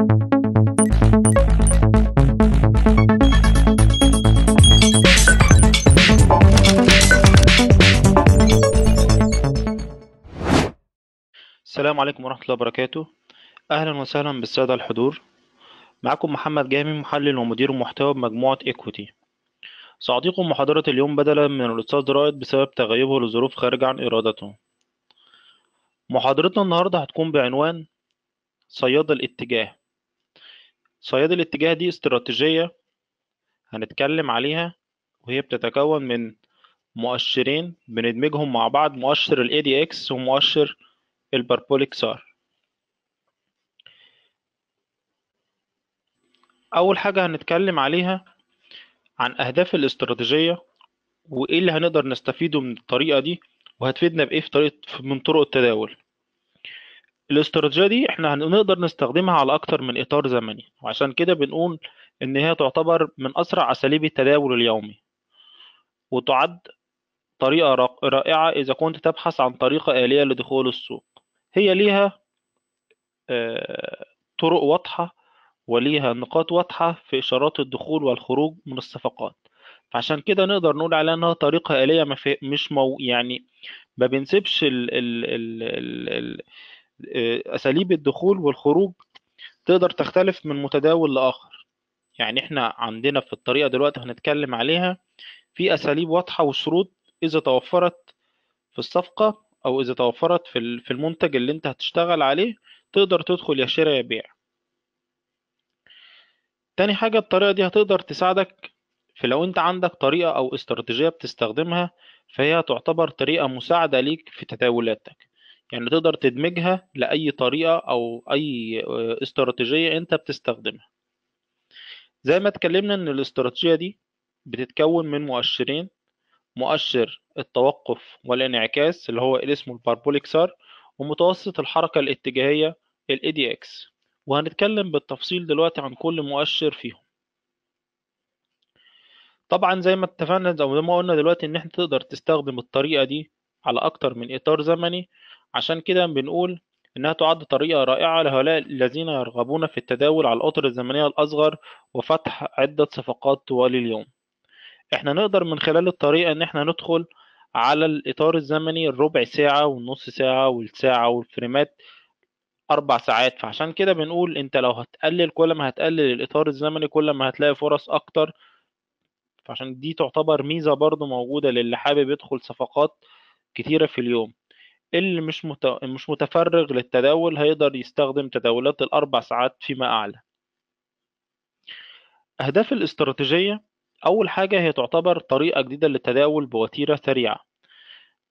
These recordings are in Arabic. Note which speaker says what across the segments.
Speaker 1: السلام عليكم ورحمة الله وبركاته أهلا وسهلا بالسادة الحضور معكم محمد جامي محلل ومدير محتوى بمجموعة إيكوتي سأعطيكم محاضرة اليوم بدلا من الأستاذ رائد بسبب تغيبه لظروف خارجة عن إرادته محاضرتنا النهاردة هتكون بعنوان صياد الاتجاه صياد الاتجاه دي استراتيجية هنتكلم عليها وهي بتتكون من مؤشرين بندمجهم مع بعض مؤشر الـ ADX ومؤشر الباربوليك سار أول حاجة هنتكلم عليها عن أهداف الاستراتيجية وإيه اللي هنقدر نستفيده من الطريقة دي وهتفيدنا بإيه في طريقة من طرق التداول الاستراتيجية دي احنا هنقدر نستخدمها على أكتر من إطار زمني وعشان كده بنقول إن هي تعتبر من أسرع أساليب التداول اليومي وتعد طريقة رائعة إذا كنت تبحث عن طريقة آلية لدخول السوق هي ليها آه، طرق واضحة وليها نقاط واضحة في إشارات الدخول والخروج من الصفقات فعشان كده نقدر نقول عليها انها طريقه اليه مش مو يعني ما بنسيبش ال ال ال ال ال آه، اساليب الدخول والخروج تقدر تختلف من متداول لاخر يعني احنا عندنا في الطريقه دلوقتي هنتكلم عليها في اساليب واضحه وشروط اذا توفرت في الصفقه او اذا توفرت في في المنتج اللي انت هتشتغل عليه تقدر تدخل يا شراء يا بيع تاني حاجه الطريقه دي هتقدر تساعدك في لو انت عندك طريقه او استراتيجيه بتستخدمها فهي تعتبر طريقه مساعده ليك في تداولاتك يعني تقدر تدمجها لأي طريقة أو أي آه، استراتيجية أنت بتستخدمها زي ما اتكلمنا إن الاستراتيجية دي بتتكون من مؤشرين مؤشر التوقف والانعكاس اللي هو اسمه الباربوليك ومتوسط الحركة الاتجاهية ال إكس وهنتكلم بالتفصيل دلوقتي عن كل مؤشر فيهم طبعا زي ما اتفقنا او زي ما قلنا دلوقتي ان احنا تقدر تستخدم الطريقة دي على اكتر من اطار زمني عشان كده بنقول إنها تعد طريقة رائعة لهؤلاء الذين يرغبون في التداول على الأطر الزمنية الأصغر وفتح عدة صفقات طوال اليوم إحنا نقدر من خلال الطريقة إن إحنا ندخل على الإطار الزمني الربع ساعة والنص ساعة والساعة والفريمات أربع ساعات فعشان كده بنقول أنت لو هتقلل كل ما هتقلل الإطار الزمني كل ما هتلاقي فرص أكتر فعشان دي تعتبر ميزة برضو موجودة للي حابب يدخل صفقات كتيرة في اليوم اللي مش مت... مش متفرغ للتداول هيقدر يستخدم تداولات الأربع ساعات فيما أعلى أهداف الاستراتيجية أول حاجة هي تعتبر طريقة جديدة للتداول بوتيرة سريعة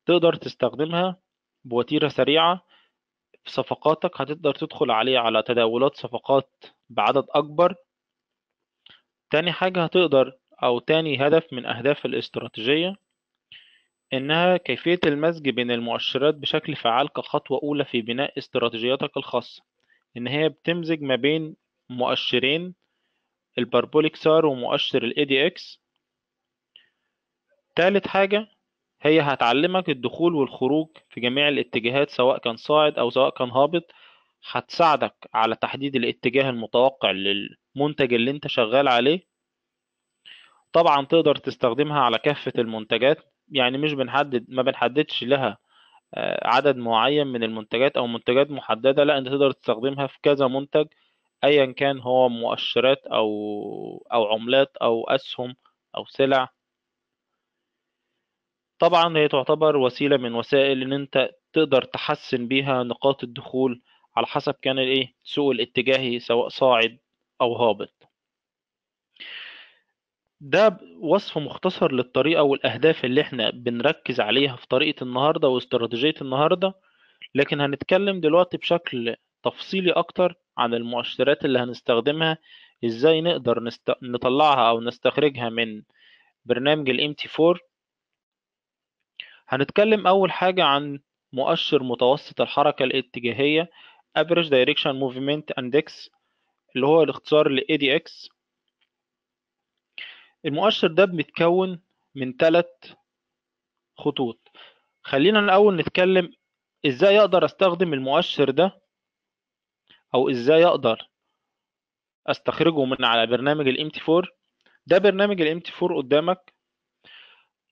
Speaker 1: تقدر تستخدمها بوتيرة سريعة في صفقاتك هتقدر تدخل عليه على تداولات صفقات بعدد أكبر تاني حاجة هتقدر أو تاني هدف من أهداف الاستراتيجية إنها كيفية المزج بين المؤشرات بشكل فعّال كخطوة أولى في بناء استراتيجياتك الخاصة، إن هي بتمزج ما بين مؤشرين البربوليك سار ومؤشر الـ ADX تالت حاجة هي هتعلمك الدخول والخروج في جميع الاتجاهات سواء كان صاعد أو سواء كان هابط هتساعدك على تحديد الاتجاه المتوقع للمنتج اللي انت شغال عليه طبعا تقدر تستخدمها على كافة المنتجات يعني مش بنحدد ما بنحددش لها آه، عدد معين من المنتجات او منتجات محدده لا انت تقدر تستخدمها في كذا منتج ايا كان هو مؤشرات او او عملات او اسهم او سلع طبعا هي تعتبر وسيله من وسائل ان انت تقدر تحسن بيها نقاط الدخول على حسب كان الايه سوق الاتجاهي سواء صاعد او هابط ده وصف مختصر للطريقة والأهداف اللي إحنا بنركز عليها في طريقة النهاردة واستراتيجية النهاردة، لكن هنتكلم دلوقتي بشكل تفصيلي أكتر عن المؤشرات اللي هنستخدمها إزاي نقدر نست... نطلعها أو نستخرجها من برنامج الـ MT4 هنتكلم أول حاجة عن مؤشر متوسط الحركة الاتجاهية Average Direction Movement Index اللي هو الاختصار لـ ADX المؤشر ده بيتكون من ثلاث خطوط خلينا الأول نتكلم إزاي أقدر أستخدم المؤشر ده أو إزاي أقدر أستخرجه من على برنامج ال تي 4 ده برنامج ال تي 4 قدامك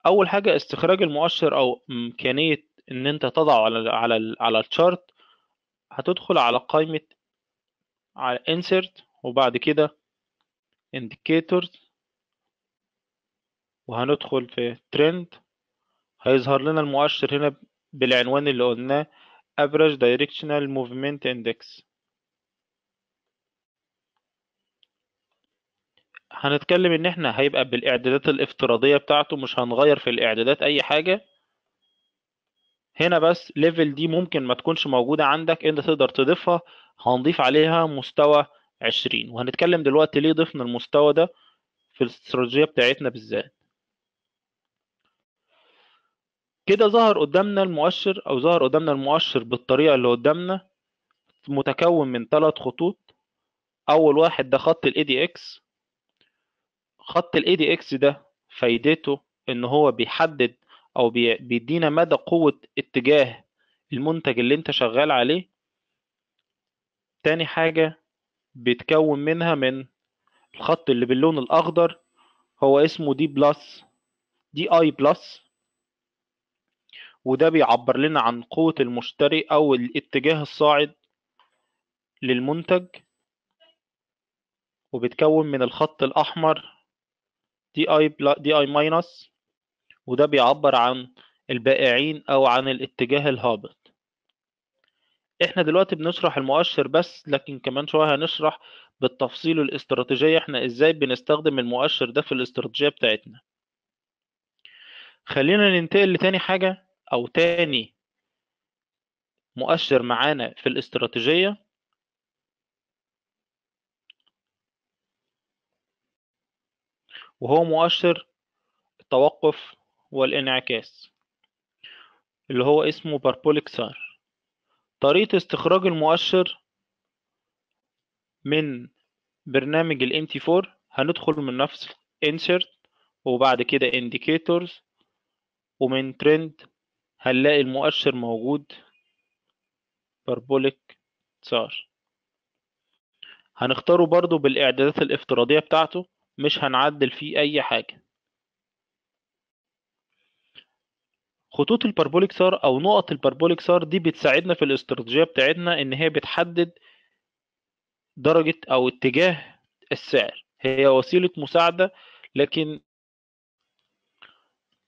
Speaker 1: أول حاجة استخراج المؤشر أو إمكانية إن أنت تضعه على على على الشارت هتدخل على قائمة على insert وبعد كده indicators وهندخل في ترند هيظهر لنا المؤشر هنا بالعنوان اللي قلناه average directional movement index هنتكلم ان احنا هيبقى بالاعدادات الافتراضية بتاعته مش هنغير في الاعدادات اي حاجة هنا بس ليفل دي ممكن ما تكونش موجودة عندك انت تقدر تضيفها هنضيف عليها مستوى 20 وهنتكلم دلوقتي ليه ضفنا المستوى ده في الاستراتيجية بتاعتنا بالذات كده ظهر قدامنا المؤشر او ظهر قدامنا المؤشر بالطريقه اللي قدامنا متكون من ثلاث خطوط اول واحد ده خط الاي دي اكس خط الاي دي اكس ده فايدته ان هو بيحدد او بيدينا مدى قوه اتجاه المنتج اللي انت شغال عليه تاني حاجه بيتكون منها من الخط اللي باللون الاخضر هو اسمه دي بلس دي اي بلس وده بيعبر لنا عن قوة المشتري أو الاتجاه الصاعد للمنتج وبتكون من الخط الأحمر دي اي دي اي ماينس وده بيعبر عن البائعين أو عن الاتجاه الهابط احنا دلوقتي بنشرح المؤشر بس لكن كمان شوية هنشرح بالتفصيل الاستراتيجية احنا ازاي بنستخدم المؤشر ده في الاستراتيجية بتاعتنا خلينا ننتقل لتاني حاجة أو تاني مؤشر معانا في الاستراتيجية وهو مؤشر التوقف والانعكاس اللي هو اسمه باربوليك سار طريقة استخراج المؤشر من برنامج الام تي 4 هندخل من نفس insert وبعد كده indicators ومن trend هنلاقي المؤشر موجود باربوليك سار هنختاره برضو بالإعدادات الافتراضية بتاعته مش هنعدل فيه أي حاجة خطوط الباربوليك سار أو نقط الباربوليك سار دي بتساعدنا في الاستراتيجية بتاعتنا إن هي بتحدد درجة أو اتجاه السعر هي وسيلة مساعدة لكن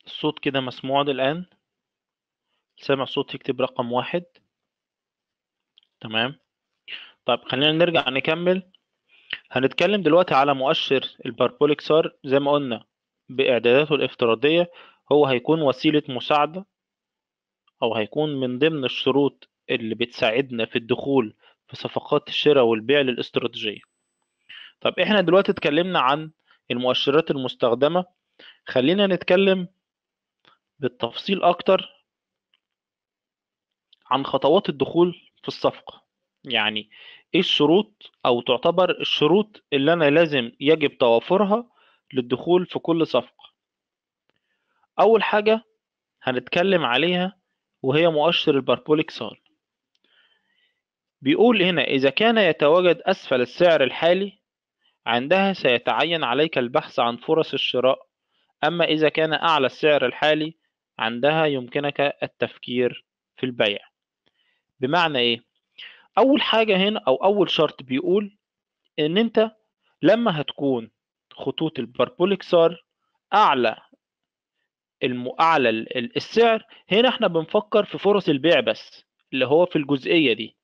Speaker 1: الصوت كده مسموع الآن سامع صوت يكتب رقم واحد تمام طيب خلينا نرجع نكمل هنتكلم دلوقتي على مؤشر البربوليكسار سار زي ما قلنا بإعداداته الافتراضية هو هيكون وسيلة مساعدة أو هيكون من ضمن الشروط اللي بتساعدنا في الدخول في صفقات الشراء والبيع للاستراتيجية طب احنا دلوقتي اتكلمنا عن المؤشرات المستخدمة خلينا نتكلم بالتفصيل أكتر عن خطوات الدخول في الصفقة يعني ايه الشروط او تعتبر الشروط اللي انا لازم يجب توافرها للدخول في كل صفقة اول حاجة هنتكلم عليها وهي مؤشر البربوليك سال بيقول هنا إذا كان يتواجد أسفل السعر الحالي عندها سيتعين عليك البحث عن فرص الشراء أما إذا كان أعلى السعر الحالي عندها يمكنك التفكير في البيع بمعنى ايه اول حاجه هنا او اول شرط بيقول ان انت لما هتكون خطوط الباربوليك سار اعلى المؤعلى السعر هنا احنا بنفكر في فرص البيع بس اللي هو في الجزئيه دي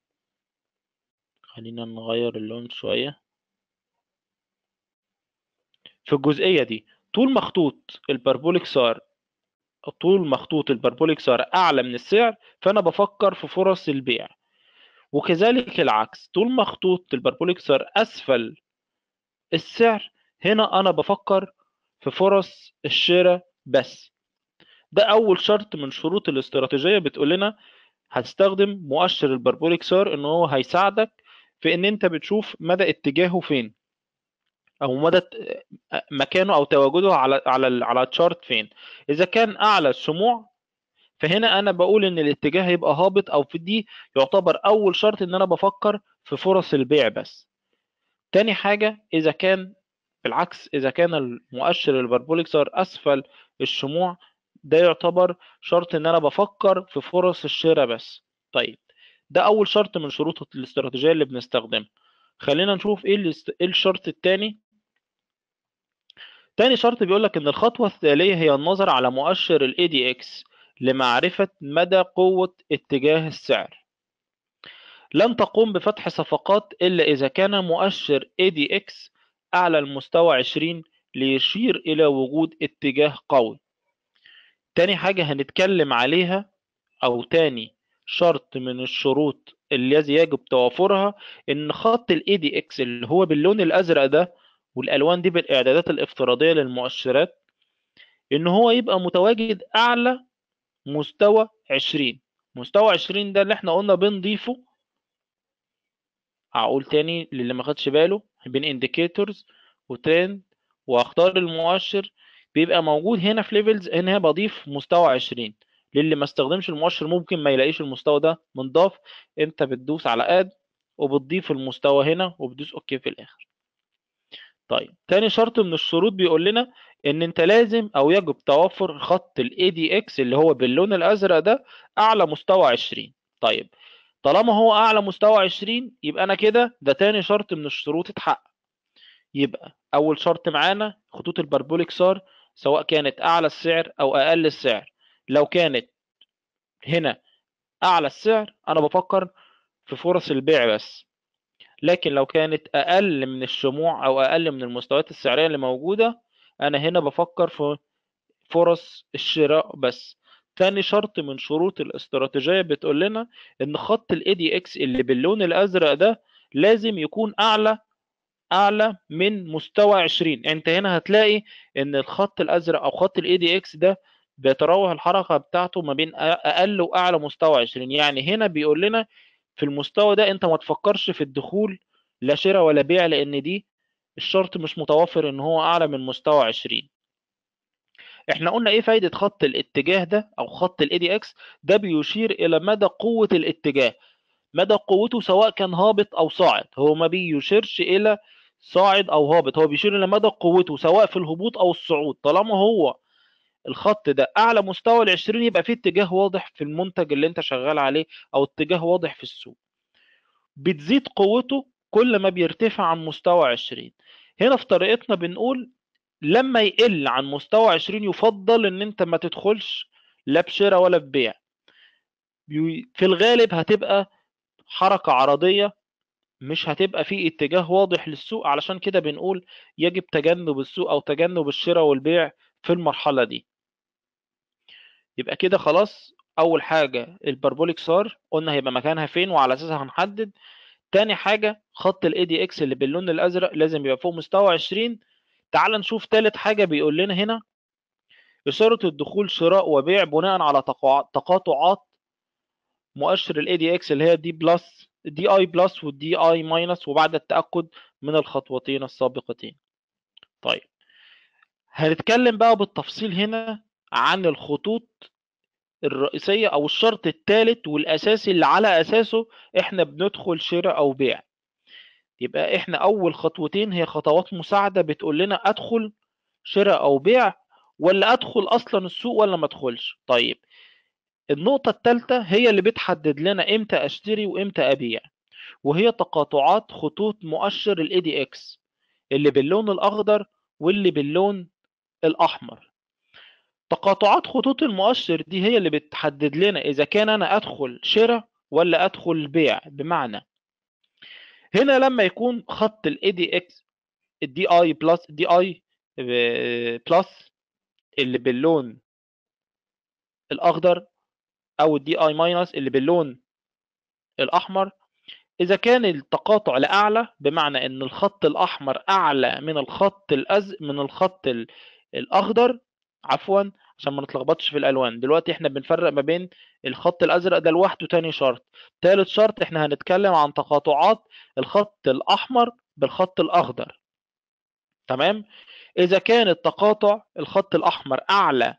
Speaker 1: خلينا نغير اللون شويه في الجزئيه دي طول ما خطوط الباربوليك سار طول مخطوط البربوليك سعر اعلى من السعر فانا بفكر في فرص البيع وكذلك العكس طول ما خطوط البربوليك سعر اسفل السعر هنا انا بفكر في فرص الشراء بس ده اول شرط من شروط الاستراتيجيه بتقول لنا هتستخدم مؤشر البربوليك سعر ان هو هيساعدك في ان انت بتشوف مدى اتجاهه فين او مدى مكانه او تواجده على على على الشارت فين اذا كان اعلى السموع فهنا انا بقول ان الاتجاه هيبقى هابط او في دي يعتبر اول شرط ان انا بفكر في فرص البيع بس تاني حاجة اذا كان بالعكس اذا كان المؤشر البربوليك صار اسفل الشموع ده يعتبر شرط ان انا بفكر في فرص الشراء بس طيب ده اول شرط من شروط الاستراتيجية اللي بنستخدمها خلينا نشوف ايه ايه الشرط التاني تاني شرط بيقول لك ان الخطوة التالية هي النظر على مؤشر الـ ADX لمعرفة مدى قوة اتجاه السعر لن تقوم بفتح صفقات إلا إذا كان مؤشر ADX أعلى المستوى 20 ليشير إلى وجود اتجاه قوي تاني حاجة هنتكلم عليها أو تاني شرط من الشروط الذي يجب توافرها إن خط الـ ADX اللي هو باللون الأزرق ده والالوان دي بالاعدادات الافتراضيه للمؤشرات ان هو يبقى متواجد اعلى مستوى 20 مستوى 20 ده اللي احنا قلنا بنضيفه هقول تاني للي ما خدش باله بين انديكيتورز وترند واختار المؤشر بيبقى موجود هنا في ليفلز هنا بضيف مستوى 20 للي ما استخدمش المؤشر ممكن ما يلاقيش المستوى ده منضاف انت بتدوس على اد وبتضيف المستوى هنا وبتدوس اوكي في الاخر طيب تاني شرط من الشروط بيقول لنا ان انت لازم او يجب توفر خط ال ADX اللي هو باللون الازرق ده اعلى مستوى 20 طيب طالما هو اعلى مستوى 20 يبقى انا كده ده تاني شرط من الشروط اتحقق يبقى اول شرط معانا خطوط البربوليك سار سواء كانت اعلى السعر او اقل السعر لو كانت هنا اعلى السعر انا بفكر في فرص البيع بس لكن لو كانت اقل من الشموع او اقل من المستويات السعريه اللي موجوده انا هنا بفكر في فرص الشراء بس تاني شرط من شروط الاستراتيجيه بتقول لنا ان خط الاي دي اكس اللي باللون الازرق ده لازم يكون اعلى اعلى من مستوى 20 يعني انت هنا هتلاقي ان الخط الازرق او خط الاي دي اكس ده بيتراوح الحركه بتاعته ما بين اقل واعلى مستوى 20 يعني هنا بيقول لنا في المستوى ده انت ما تفكرش في الدخول لا شراء ولا بيع لان دي الشرط مش متوفر ان هو اعلى من مستوى 20 احنا قلنا ايه فايدة خط الاتجاه ده او خط الاي دي اكس ده بيشير الى مدى قوة الاتجاه مدى قوته سواء كان هابط او صاعد هو ما بيشيرش الى صاعد او هابط هو بيشير الى مدى قوته سواء في الهبوط او الصعود طالما هو الخط ده اعلى مستوى ال 20 يبقى فيه اتجاه واضح في المنتج اللي انت شغال عليه او اتجاه واضح في السوق بتزيد قوته كل ما بيرتفع عن مستوى 20 هنا في طريقتنا بنقول لما يقل عن مستوى 20 يفضل ان انت ما تدخلش لا بشراء ولا ببيع في الغالب هتبقى حركة عرضية مش هتبقى في اتجاه واضح للسوق علشان كده بنقول يجب تجنب السوق او تجنب الشراء والبيع في المرحلة دي يبقى كده خلاص اول حاجه البربوليك سار قلنا هيبقى مكانها فين وعلى اساسها هنحدد تاني حاجه خط الاي دي اكس اللي باللون الازرق لازم يبقى فوق مستوى 20 تعال نشوف تالت حاجه بيقول لنا هنا إشارة الدخول شراء وبيع بناء على تقاطعات مؤشر الاي دي اكس اللي هي دي بلس دي اي بلس والدي اي ماينس وبعد التأكد من الخطوتين السابقتين. طيب هنتكلم بقى بالتفصيل هنا عن الخطوط الرئيسية أو الشرط الثالث والأساسي اللي على أساسه إحنا بندخل شراء أو بيع يبقى إحنا أول خطوتين هي خطوات مساعدة بتقول لنا أدخل شراء أو بيع ولا أدخل أصلا السوق ولا ما أدخلش طيب النقطة الثالثة هي اللي بتحدد لنا إمتى أشتري وإمتى أبيع وهي تقاطعات خطوط مؤشر الـ ADX اللي باللون الأخضر واللي باللون الأحمر تقاطعات خطوط المؤشر دي هي اللي بتحدد لنا إذا كان أنا أدخل شراء ولا أدخل بيع بمعنى هنا لما يكون خط الاي دي اكس الدي اي بلس دي اي بلس اللي باللون الاخضر او الدي اي ماينس اللي باللون الاحمر اذا كان التقاطع لاعلى بمعنى ان الخط الاحمر اعلى من الخط الأز من الخط الاخضر عفوا عشان ما نتلخبطش في الالوان دلوقتي احنا بنفرق ما بين الخط الازرق ده لوحده تاني شرط تالت شرط احنا هنتكلم عن تقاطعات الخط الاحمر بالخط الاخضر تمام اذا كان التقاطع الخط الاحمر اعلى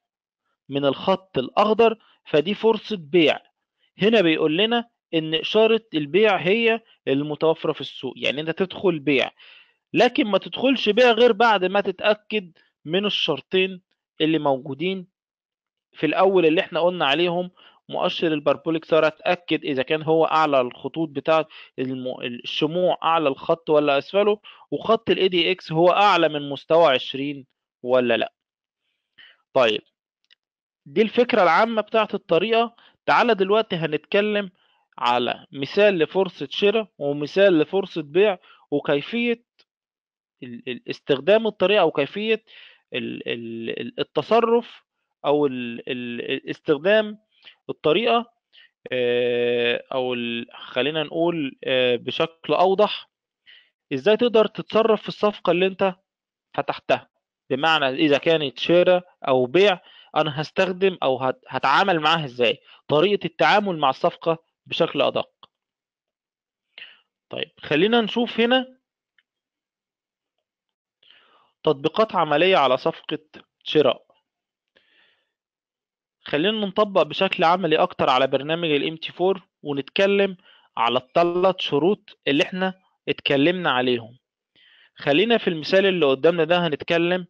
Speaker 1: من الخط الاخضر فدي فرصه بيع هنا بيقول لنا ان اشاره البيع هي المتوفره في السوق يعني انت تدخل بيع لكن ما تدخلش بيع غير بعد ما تتاكد من الشرطين اللي موجودين في الاول اللي احنا قلنا عليهم مؤشر البربوليك سارة تأكد إذا كان هو أعلى الخطوط بتاع الشموع أعلى الخط ولا أسفله وخط الـ دي إكس هو أعلى من مستوى 20 ولا لأ طيب دي الفكرة العامة بتاعة الطريقة تعالى دلوقتي هنتكلم على مثال لفرصة شراء ومثال لفرصة بيع وكيفية استخدام الطريقة وكيفية التصرف او الاستخدام الطريقه آه، او خلينا نقول آه، بشكل اوضح ازاي تقدر تتصرف في الصفقه اللي انت فتحتها بمعنى اذا كانت شراء او بيع انا هستخدم او هتعامل معاها ازاي طريقه التعامل مع الصفقه بشكل ادق طيب خلينا نشوف هنا تطبيقات عملية على صفقة شراء خلينا نطبق بشكل عملي اكتر على برنامج الام تي 4 ونتكلم على الثلاث شروط اللي احنا اتكلمنا عليهم خلينا في المثال اللي قدامنا ده هنتكلم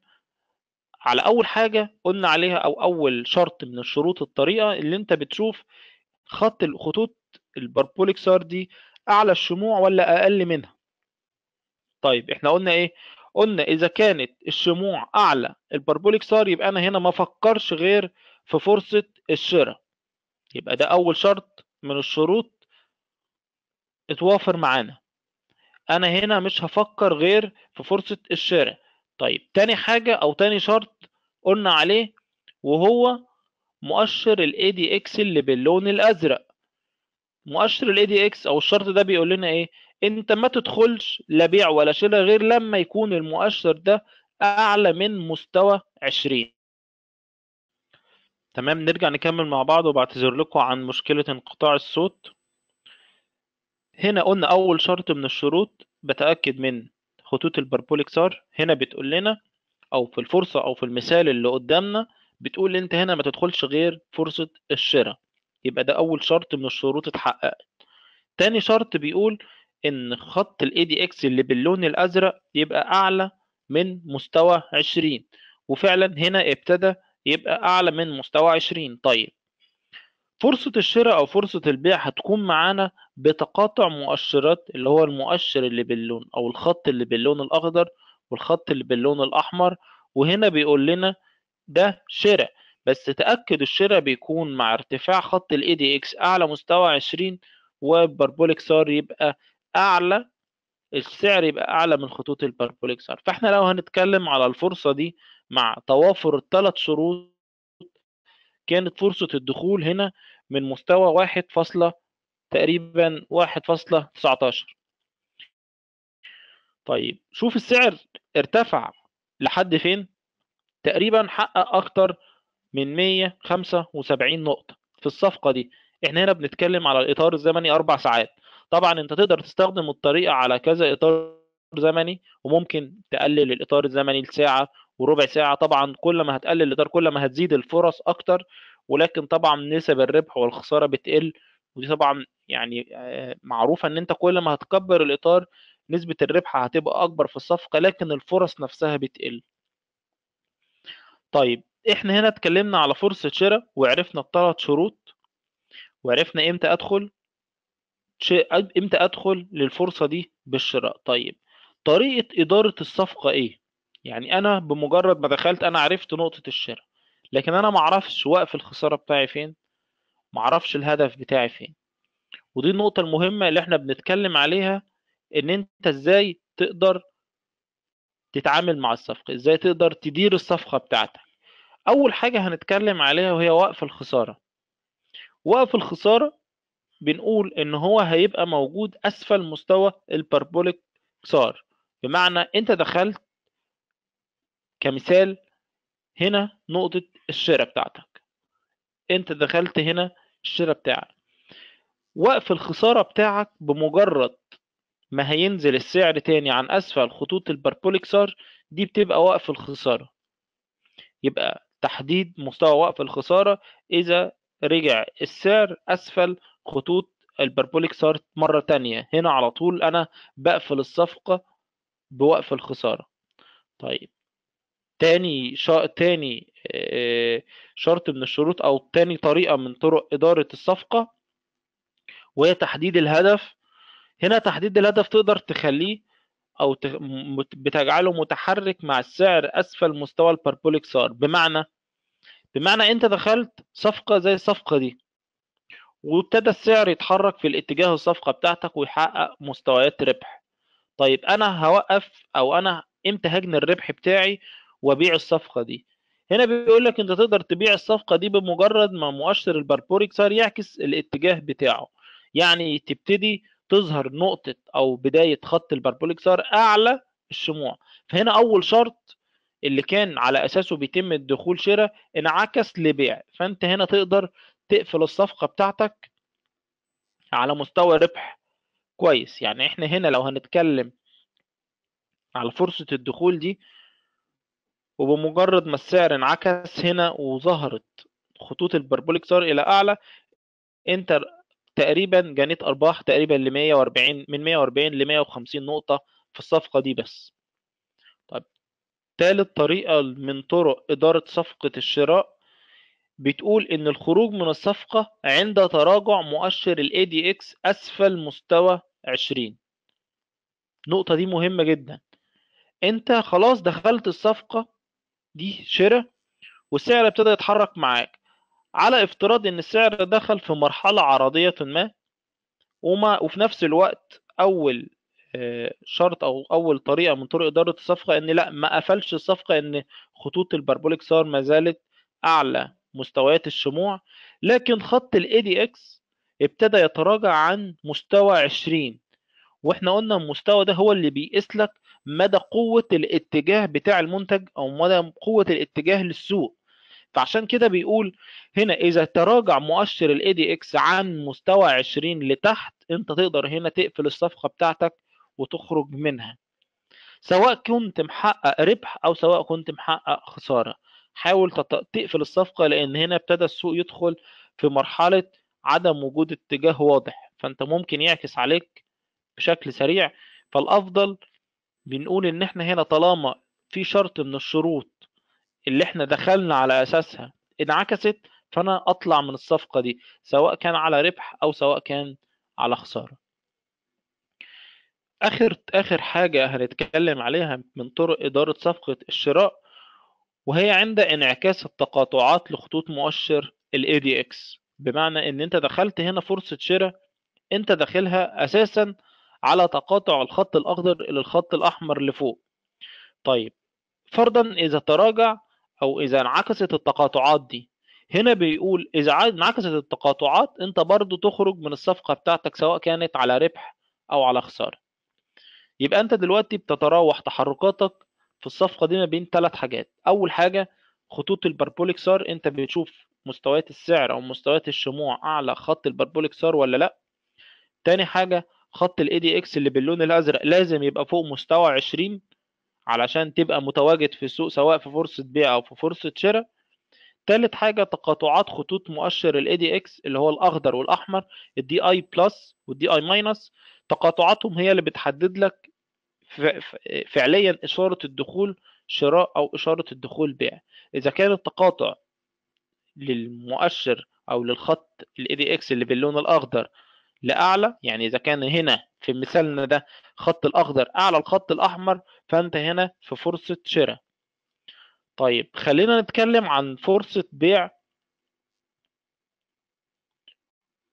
Speaker 1: على اول حاجة قلنا عليها او اول شرط من الشروط الطريقة اللي انت بتشوف خط الخطوط البربوليكسار دي اعلى الشموع ولا اقل منها طيب احنا قلنا ايه قلنا اذا كانت الشموع اعلى البربوليك سار يبقى انا هنا ما فكرش غير في فرصه الشراء يبقى ده اول شرط من الشروط اتوافر معانا انا هنا مش هفكر غير في فرصه الشراء طيب تاني حاجه او تاني شرط قلنا عليه وهو مؤشر الاي دي اكس اللي باللون الازرق مؤشر الاي دي اكس او الشرط ده بيقول لنا ايه انت ما تدخلش لا بيع ولا شراء غير لما يكون المؤشر ده اعلى من مستوى 20 تمام نرجع نكمل مع بعض وبعتذر لكم عن مشكلة انقطاع الصوت هنا قلنا اول شرط من الشروط بتأكد من خطوط البربوليك سار هنا بتقول لنا او في الفرصة او في المثال اللي قدامنا بتقول انت هنا ما تدخلش غير فرصة الشراء يبقى ده اول شرط من الشروط اتحققت تاني شرط بيقول ان خط الاي دي اكس اللي باللون الازرق يبقى اعلى من مستوى 20 وفعلا هنا ابتدى يبقى اعلى من مستوى 20 طيب فرصة الشراء أو فرصة البيع هتكون معانا بتقاطع مؤشرات اللي هو المؤشر اللي باللون أو الخط اللي باللون الأخضر والخط اللي باللون الأحمر وهنا بيقول لنا ده شراء بس تأكد الشراء بيكون مع ارتفاع خط دي ADX أعلى مستوى 20 وبربوليك سار يبقى اعلى السعر يبقى اعلى من خطوط الباربوليك سعر فاحنا لو هنتكلم على الفرصه دي مع توافر الثلاث شروط كانت فرصه الدخول هنا من مستوى واحد فاصلة تقريبا واحد فاصلة 1.19 طيب شوف السعر ارتفع لحد فين تقريبا حقق اكتر من 175 نقطه في الصفقه دي احنا هنا بنتكلم على الاطار الزمني اربع ساعات طبعا انت تقدر تستخدم الطريقه على كذا اطار زمني وممكن تقلل الاطار الزمني لساعه وربع ساعه طبعا كل ما هتقلل الاطار كل ما هتزيد الفرص اكتر ولكن طبعا نسب الربح والخساره بتقل ودي طبعا يعني آه، معروفه ان انت كل ما هتكبر الاطار نسبه الربح هتبقى اكبر في الصفقه لكن الفرص نفسها بتقل طيب احنا هنا اتكلمنا على فرصه شراء وعرفنا الثلاث شروط وعرفنا امتى ادخل امتى ادخل للفرصه دي بالشراء طيب طريقه اداره الصفقه ايه يعني انا بمجرد ما دخلت انا عرفت نقطه الشراء لكن انا ما اعرفش وقف الخساره بتاعي فين ما اعرفش الهدف بتاعي فين ودي النقطه المهمه اللي احنا بنتكلم عليها ان انت ازاي تقدر تتعامل مع الصفقه ازاي تقدر تدير الصفقه بتاعتك اول حاجه هنتكلم عليها وهي وقف الخساره وقف الخساره بنقول ان هو هيبقى موجود اسفل مستوى البربوليك صار بمعنى انت دخلت كمثال هنا نقطة الشراء بتاعتك انت دخلت هنا الشراء بتاعك وقف الخسارة بتاعك بمجرد ما هينزل السعر تاني عن اسفل خطوط البربوليك صار دي بتبقى وقف الخسارة يبقى تحديد مستوى وقف الخسارة اذا رجع السعر اسفل خطوط البربوليك صارت مرة تانية هنا على طول أنا بقفل الصفقة بوقف الخسارة طيب تاني شا... تاني شرط من الشروط أو تاني طريقة من طرق إدارة الصفقة وهي تحديد الهدف هنا تحديد الهدف تقدر تخليه أو بتجعله متحرك مع السعر أسفل مستوى البربوليك صار بمعنى بمعنى أنت دخلت صفقة زي الصفقة دي وابتدى السعر يتحرك في الاتجاه الصفقه بتاعتك ويحقق مستويات ربح طيب انا هوقف او انا امتى هجني الربح بتاعي وابيع الصفقه دي هنا بيقول لك انت تقدر تبيع الصفقه دي بمجرد ما مؤشر البربوريك صار يعكس الاتجاه بتاعه يعني تبتدي تظهر نقطه او بدايه خط البربوريك صار اعلى الشموع فهنا اول شرط اللي كان على اساسه بيتم الدخول شراء انعكس لبيع فانت هنا تقدر تقفل الصفقة بتاعتك على مستوى ربح كويس يعني احنا هنا لو هنتكلم على فرصة الدخول دي وبمجرد ما السعر انعكس هنا وظهرت خطوط البربوليك صار الى اعلى انت تقريبا جنيت ارباح تقريبا ل 140 من 140 ل 150 نقطة في الصفقة دي بس طيب تالت طريقة من طرق إدارة صفقة الشراء بتقول إن الخروج من الصفقة عند تراجع مؤشر الـ ADX أسفل مستوى 20 النقطة دي مهمة جدا أنت خلاص دخلت الصفقة دي شراء والسعر ابتدى يتحرك معاك على افتراض إن السعر دخل في مرحلة عرضية ما وما وفي نفس الوقت أول آه، شرط او اول طريقه من طرق اداره الصفقه ان لا ما قفلش الصفقه ان خطوط البربوليك سار ما زالت اعلى مستويات الشموع لكن خط الاي دي اكس ابتدى يتراجع عن مستوى 20 واحنا قلنا المستوى ده هو اللي بيقيس لك مدى قوة الاتجاه بتاع المنتج او مدى قوة الاتجاه للسوق فعشان كده بيقول هنا اذا تراجع مؤشر الاي دي اكس عن مستوى 20 لتحت انت تقدر هنا تقفل الصفقة بتاعتك وتخرج منها سواء كنت محقق ربح او سواء كنت محقق خسارة حاول تقفل الصفقه لان هنا ابتدى السوق يدخل في مرحله عدم وجود اتجاه واضح فانت ممكن يعكس عليك بشكل سريع فالافضل بنقول ان احنا هنا طالما في شرط من الشروط اللي احنا دخلنا على اساسها انعكست فانا اطلع من الصفقه دي سواء كان على ربح او سواء كان على خساره اخر اخر حاجه هنتكلم عليها من طرق اداره صفقه الشراء وهي عند انعكاس التقاطعات لخطوط مؤشر ال ADX بمعنى ان انت دخلت هنا فرصة شراء انت داخلها اساسا على تقاطع الخط الاخضر الى الخط الاحمر لفوق طيب فرضا اذا تراجع او اذا انعكست التقاطعات دي هنا بيقول اذا انعكست التقاطعات انت برضو تخرج من الصفقه بتاعتك سواء كانت على ربح او على خساره يبقى انت دلوقتي بتتراوح تحركاتك في الصفقه دي ما بين ثلاث حاجات اول حاجه خطوط البربوليك سار انت بتشوف مستويات السعر او مستويات الشموع اعلى خط البربوليك سار ولا لا تاني حاجه خط الاي دي اكس اللي باللون الازرق لازم يبقى فوق مستوى 20 علشان تبقى متواجد في السوق سواء في فرصه بيع او في فرصه شراء تالت حاجه تقاطعات خطوط مؤشر الاي دي اكس اللي هو الاخضر والاحمر الدي اي بلس والدي اي ماينس تقاطعاتهم هي اللي بتحدد لك فعليا إشارة الدخول شراء أو إشارة الدخول بيع إذا كان التقاطع للمؤشر أو للخط الـ ADX اللي باللون الأخضر لأعلى يعني إذا كان هنا في مثالنا ده خط الأخضر أعلى الخط الأحمر فأنت هنا في فرصة شراء طيب خلينا نتكلم عن فرصة بيع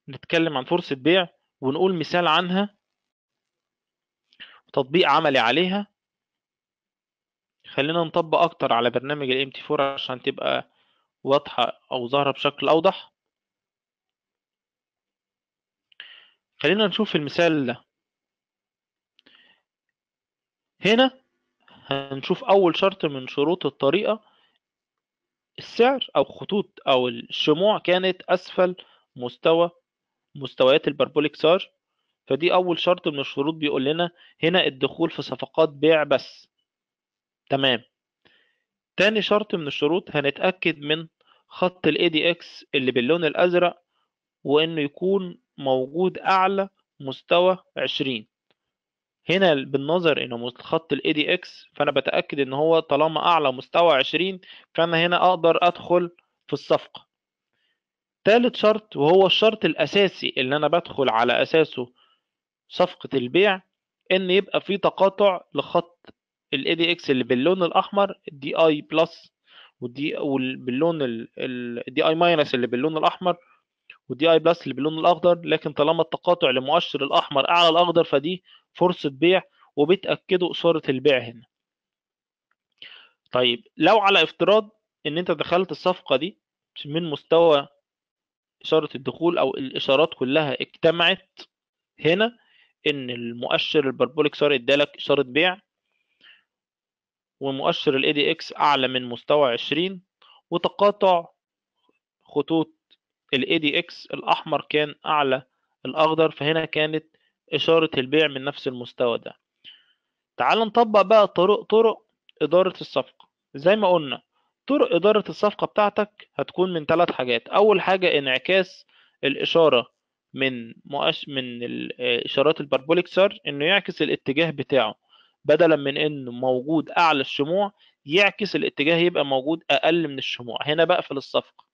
Speaker 1: نتكلم عن فرصة بيع ونقول مثال عنها تطبيق عملي عليها خلينا نطبق اكتر على برنامج الام MT4 عشان تبقى واضحة او ظاهرة بشكل اوضح خلينا نشوف المثال ده هنا هنشوف اول شرط من شروط الطريقة السعر او خطوط او الشموع كانت اسفل مستوى مستويات البربوليك سار فدي اول شرط من الشروط بيقول لنا هنا الدخول في صفقات بيع بس تمام تاني شرط من الشروط هنتاكد من خط الاي دي اكس اللي باللون الازرق وانه يكون موجود اعلى مستوى 20 هنا بالنظر انه خط الاي دي اكس فانا بتاكد ان هو طالما اعلى مستوى 20 فانا هنا اقدر ادخل في الصفقه تالت شرط وهو الشرط الاساسي اللي انا بدخل على اساسه صفقة البيع ان يبقى في تقاطع لخط دي ADX اللي باللون الاحمر دي اي بلس ودي باللون الدي اي ماينس اللي باللون الاحمر ودي اي بلس اللي باللون الاخضر لكن طالما التقاطع لمؤشر الاحمر اعلى الاخضر فدي فرصة بيع وبتأكدوا اثارة البيع هنا طيب لو على افتراض ان انت دخلت الصفقة دي من مستوى إشارة الدخول أو الإشارات كلها اجتمعت هنا ان المؤشر البربوليك صار ادالك اشاره بيع ومؤشر الاي دي اكس اعلى من مستوى 20 وتقاطع خطوط الاي دي اكس الاحمر كان اعلى الاخضر فهنا كانت اشاره البيع من نفس المستوى ده تعال نطبق بقى طرق طرق اداره الصفقه زي ما قلنا طرق اداره الصفقه بتاعتك هتكون من ثلاث حاجات اول حاجه انعكاس الاشاره من مؤش من آه، اشارات الباربوليك انه يعكس الاتجاه بتاعه بدلا من انه موجود اعلى الشموع يعكس الاتجاه يبقى موجود اقل من الشموع هنا بقفل الصفقه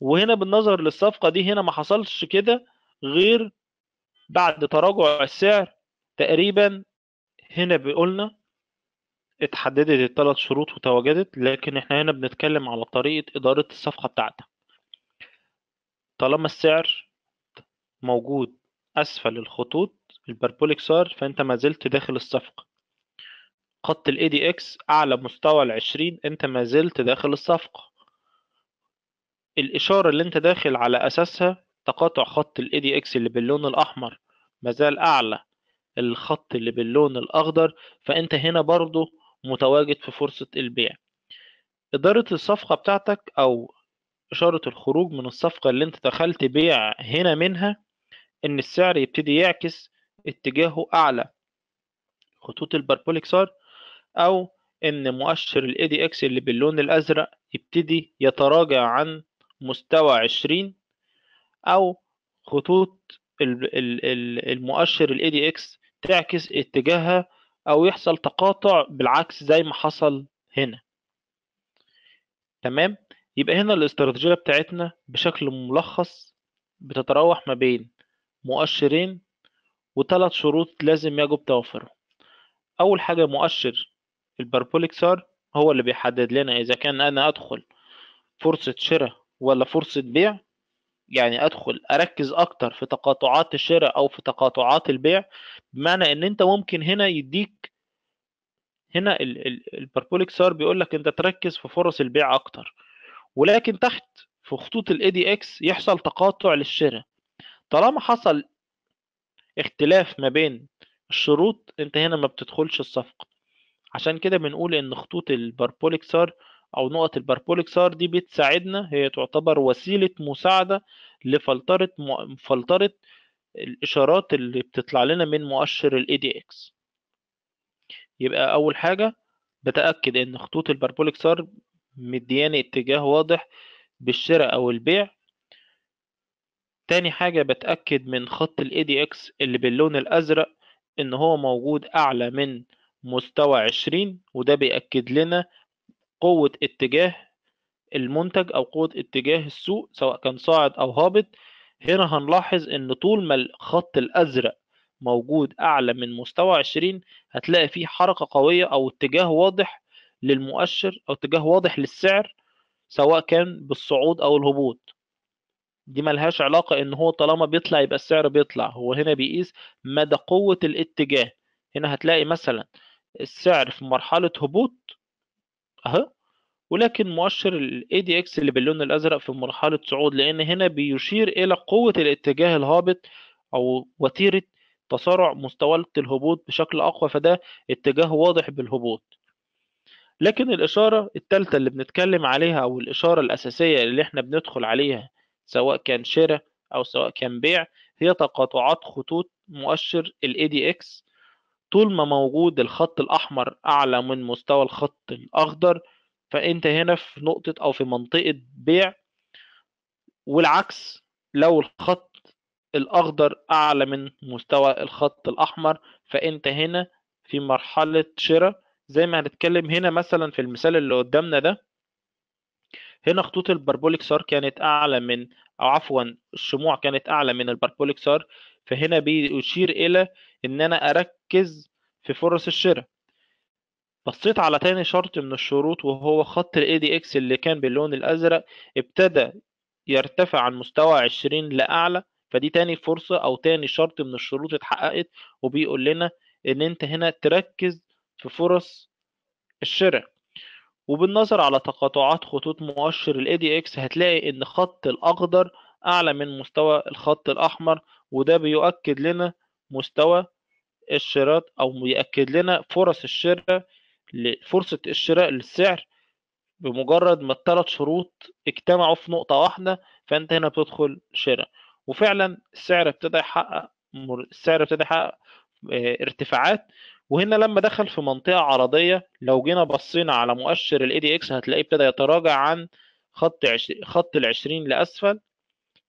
Speaker 1: وهنا بالنظر للصفقه دي هنا ما حصلش كده غير بعد تراجع السعر تقريبا هنا بيقولنا اتحددت الثلاث شروط وتواجدت لكن احنا هنا بنتكلم على طريقه اداره الصفقه بتاعتها طالما السعر موجود أسفل الخطوط البربوليكسار فأنت ما زلت داخل الصفقة خط دي ADX أعلى مستوى العشرين أنت ما زلت داخل الصفقة الإشارة اللي أنت داخل على أساسها تقاطع خط دي ADX اللي باللون الأحمر مازال أعلى الخط اللي باللون الأخضر فأنت هنا برضو متواجد في فرصة البيع إدارة الصفقة بتاعتك أو إشارة الخروج من الصفقة اللي أنت دخلت بيع هنا منها ان السعر يبتدي يعكس اتجاهه اعلى خطوط البربوليكسار او ان مؤشر الاي دي اكس اللي باللون الازرق يبتدي يتراجع عن مستوى 20 او خطوط المؤشر الاي دي اكس تعكس اتجاهها او يحصل تقاطع بالعكس زي ما حصل هنا تمام يبقى هنا الاستراتيجيه بتاعتنا بشكل ملخص بتتراوح ما بين مؤشرين وثلاث شروط لازم يجب توفرهم أول حاجة مؤشر البربوليكسار هو اللي بيحدد لنا إذا كان أنا أدخل فرصة شراء ولا فرصة بيع يعني أدخل أركز أكتر في تقاطعات الشراء أو في تقاطعات البيع بمعنى إن أنت ممكن هنا يديك هنا البربوليكسار بيقول لك أنت تركز في فرص البيع أكتر ولكن تحت في خطوط الاي دي اكس يحصل تقاطع للشراء طالما حصل اختلاف ما بين الشروط انت هنا ما بتدخلش الصفقة عشان كده بنقول ان خطوط البربوليكسار او نقط البربوليكسار دي بتساعدنا هي تعتبر وسيلة مساعدة لفلترة م... فلترة الاشارات اللي بتطلع لنا من مؤشر الـ دي اكس يبقى اول حاجة بتأكد ان خطوط البربوليكسار مدياني اتجاه واضح بالشراء او البيع تاني حاجة بتأكد من خط الـ ADX اللي باللون الأزرق إن هو موجود أعلى من مستوى 20 وده بيأكد لنا قوة اتجاه المنتج أو قوة اتجاه السوق سواء كان صاعد أو هابط هنا هنلاحظ إن طول ما الخط الأزرق موجود أعلى من مستوى 20 هتلاقي فيه حركة قوية أو اتجاه واضح للمؤشر أو اتجاه واضح للسعر سواء كان بالصعود أو الهبوط دي ملهاش علاقة ان هو طالما بيطلع يبقى السعر بيطلع هو هنا بيقيس مدى قوة الاتجاه هنا هتلاقي مثلا السعر في مرحلة هبوط اهو ولكن مؤشر الـ ADX اللي باللون الازرق في مرحلة صعود لان هنا بيشير الى قوة الاتجاه الهابط او وتيرة تسارع مستوى الهبوط بشكل اقوى فده اتجاه واضح بالهبوط لكن الإشارة الثالثة اللي بنتكلم عليها أو الإشارة الأساسية اللي إحنا بندخل عليها سواء كان شراء او سواء كان بيع هي تقاطعات خطوط مؤشر الـ ADX طول ما موجود الخط الاحمر اعلى من مستوى الخط الاخضر فانت هنا في نقطه او في منطقه بيع والعكس لو الخط الاخضر اعلى من مستوى الخط الاحمر فانت هنا في مرحله شراء زي ما هنتكلم هنا مثلا في المثال اللي قدامنا ده هنا خطوط البربوليك سار كانت اعلى من او عفوا الشموع كانت اعلى من البربوليك سار فهنا بيشير الى ان انا اركز في فرص الشراء بصيت على تاني شرط من الشروط وهو خط الـ ADX اكس اللي كان باللون الازرق ابتدى يرتفع عن مستوى 20 لاعلى فدي تاني فرصة او تاني شرط من الشروط اتحققت وبيقول لنا ان انت هنا تركز في فرص الشراء وبالنظر على تقاطعات خطوط مؤشر الـ ADX هتلاقي إن خط الأخضر أعلى من مستوى الخط الأحمر وده بيؤكد لنا مستوى الشراء أو بيأكد لنا فرص الشراء فرصة الشراء للسعر بمجرد ما الثلاث شروط اجتمعوا في نقطة واحدة فأنت هنا بتدخل شراء وفعلا السعر ابتدى يحقق السعر ابتدى يحقق آه، ارتفاعات وهنا لما دخل في منطقة عرضية لو جينا بصينا على مؤشر الاي دي اكس هتلاقيه ابتدى يتراجع عن خط خط ال 20 لاسفل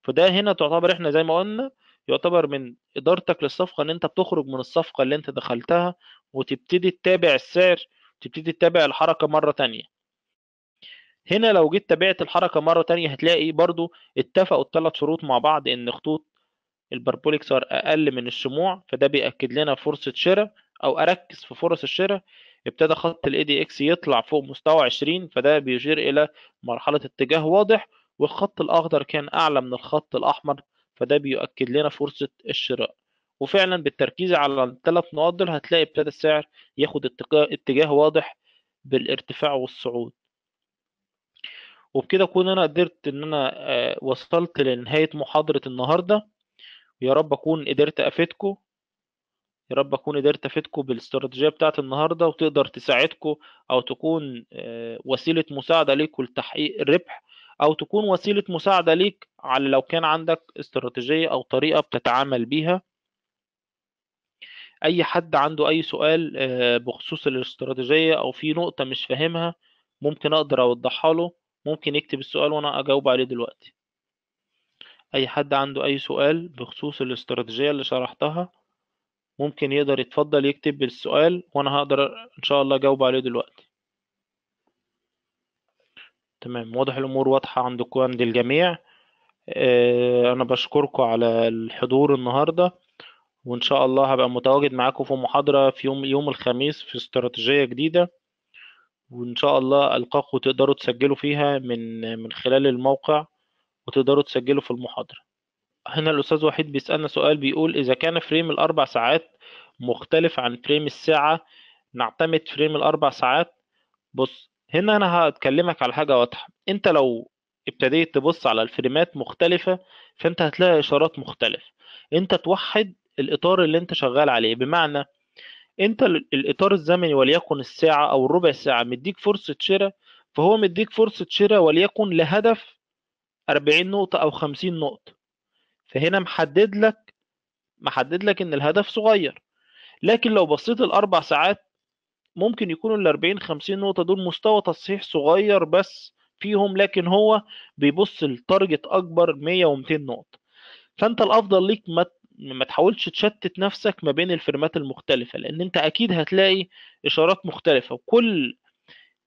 Speaker 1: فده هنا تعتبر احنا زي ما قلنا يعتبر من ادارتك للصفقه ان انت بتخرج من الصفقه اللي انت دخلتها وتبتدي تتابع السعر تبتدي تتابع الحركه مره تانية هنا لو جيت تابعت الحركه مره تانية هتلاقي برضو اتفقوا الثلاث شروط مع بعض ان خطوط البربوليك صار اقل من الشموع فده بيأكد لنا فرصه شراء او اركز في فرص الشراء ابتدى خط الاي دي اكس يطلع فوق مستوى 20 فده بيشير الى مرحله اتجاه واضح والخط الاخضر كان اعلى من الخط الاحمر فده بيؤكد لنا فرصه الشراء وفعلا بالتركيز على الثلاث نقاط دول هتلاقي ابتدى السعر ياخد اتجاه, اتجاه واضح بالارتفاع والصعود وبكده اكون انا قدرت ان انا آه، وصلت لنهايه محاضره النهارده يا رب اكون قدرت افيدكم يا رب اكون قدرت افيدكم بالاستراتيجيه بتاعت النهارده وتقدر تساعدكم او تكون آه، وسيله مساعده ليك لتحقيق الربح او تكون وسيله مساعده ليك على لو كان عندك استراتيجيه او طريقه بتتعامل بيها اي حد عنده اي سؤال آه، بخصوص الاستراتيجيه او في نقطه مش فاهمها ممكن اقدر اوضحها له ممكن يكتب السؤال وانا اجاوب عليه دلوقتي اي حد عنده اي سؤال بخصوص الاستراتيجيه اللي شرحتها ممكن يقدر يتفضل يكتب السؤال وانا هقدر ان شاء الله اجاوب عليه دلوقتي تمام واضح الامور واضحة عندكم عند الجميع آه، انا بشكركم على الحضور النهارده وان شاء الله هبقى متواجد معاكم في محاضرة في يوم يوم الخميس في استراتيجية جديدة وان شاء الله القاكم تقدروا تسجلوا فيها من من خلال الموقع وتقدروا تسجلوا في المحاضرة هنا الأستاذ وحيد بيسألنا سؤال بيقول إذا كان فريم الأربع ساعات مختلف عن فريم الساعة نعتمد فريم الأربع ساعات بص هنا أنا هتكلمك على حاجة واضحة أنت لو ابتديت تبص على الفريمات مختلفة فأنت هتلاقي إشارات مختلفة أنت توحد الإطار اللي أنت شغال عليه بمعنى أنت الإطار الزمني وليكن الساعة أو الربع ساعة مديك فرصة شراء فهو مديك فرصة شراء وليكن لهدف 40 نقطة أو 50 نقطة فهنا محدد لك محدد لك ان الهدف صغير لكن لو بصيت الاربع ساعات ممكن يكونوا ال 40 50 نقطه دول مستوى تصحيح صغير بس فيهم لكن هو بيبص لتارجت اكبر 100 و200 نقطه فانت الافضل ليك ما ما تحاولش تشتت نفسك ما بين الفيرمات المختلفه لان انت اكيد هتلاقي اشارات مختلفه وكل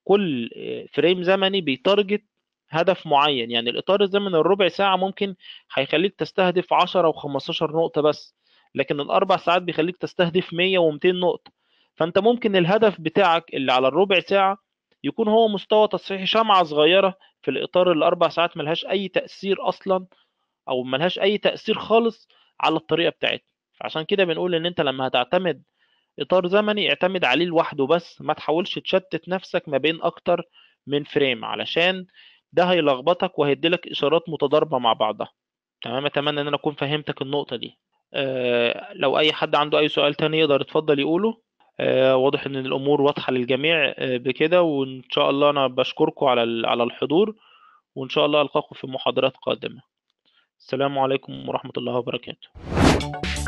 Speaker 1: كل آه، فريم زمني بيتارجت هدف معين يعني الاطار الزمني الربع ساعه ممكن هيخليك تستهدف 10 و15 نقطه بس لكن الاربع ساعات بيخليك تستهدف 100 و200 نقطه فانت ممكن الهدف بتاعك اللي على الربع ساعه يكون هو مستوى تصحيح شمعه صغيره في الاطار الاربع ساعات ملهاش اي تاثير اصلا او ملهاش اي تاثير خالص على الطريقه بتاعتنا فعشان كده بنقول ان انت لما هتعتمد اطار زمني اعتمد عليه لوحده بس ما تحاولش تشتت نفسك ما بين اكتر من فريم علشان ده هيلخبطك وهيديلك اشارات متضاربه مع بعضها تمام اتمنى ان انا اكون فهمتك النقطه دي آه لو اي حد عنده اي سؤال تاني يقدر يتفضل يقوله آه واضح ان الامور واضحه للجميع آه بكده وان شاء الله انا بشكركم على على الحضور وان شاء الله القاكم في محاضرات قادمه السلام عليكم ورحمه الله وبركاته